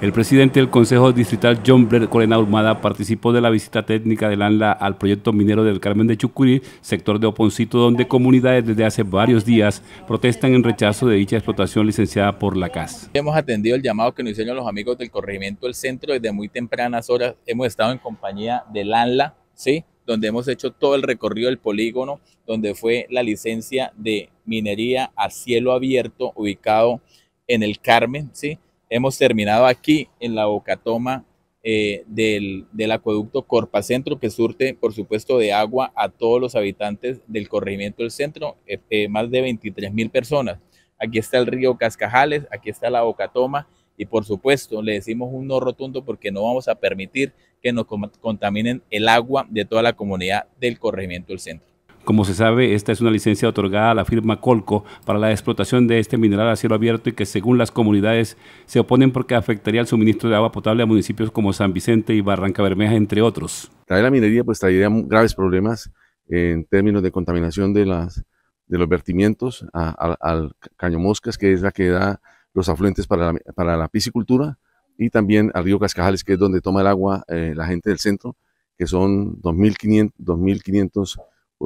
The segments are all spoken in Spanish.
El presidente del Consejo Distrital John Blair Corena Urmada participó de la visita técnica del ANLA al proyecto minero del Carmen de Chucurí, sector de Oponcito, donde comunidades desde hace varios días protestan en rechazo de dicha explotación licenciada por la CAS. Hemos atendido el llamado que nos hicieron los amigos del corregimiento del centro desde muy tempranas horas. Hemos estado en compañía del ANLA, ¿sí? donde hemos hecho todo el recorrido del polígono, donde fue la licencia de minería a cielo abierto ubicado en el Carmen, ¿sí? hemos terminado aquí en la bocatoma eh, del, del, acueducto Corpacentro, que surte, por supuesto, de agua a todos los habitantes del corregimiento del centro, eh, eh, más de 23 mil personas. Aquí está el río Cascajales, aquí está la bocatoma, y por supuesto, le decimos un no rotundo porque no vamos a permitir que nos contaminen el agua de toda la comunidad del corregimiento del centro. Como se sabe, esta es una licencia otorgada a la firma Colco para la explotación de este mineral a cielo abierto y que según las comunidades se oponen porque afectaría el suministro de agua potable a municipios como San Vicente y Barranca Bermeja, entre otros. Traer la minería pues traería graves problemas en términos de contaminación de, las, de los vertimientos al caño Moscas, que es la que da los afluentes para la, piscicultura, y también al río Cascajales, que es donde toma el agua eh, la gente del centro, que son 2.500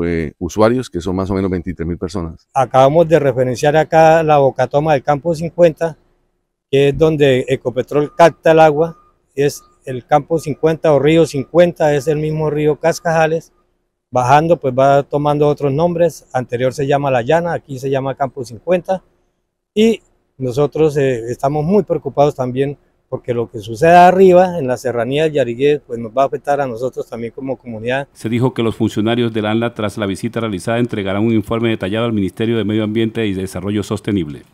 eh, usuarios, que son más o menos 23 mil personas. Acabamos de referenciar acá la bocatoma del campo 50, que es donde Ecopetrol capta el agua, es el campo 50 o río 50, es el mismo río Cascajales, bajando pues va tomando otros nombres, anterior se llama La Llana, aquí se llama campo 50, y nosotros eh, estamos muy preocupados también porque lo que suceda arriba en la serranía de Yarigué pues nos va a afectar a nosotros también como comunidad. Se dijo que los funcionarios del ANLA tras la visita realizada entregarán un informe detallado al Ministerio de Medio Ambiente y Desarrollo Sostenible.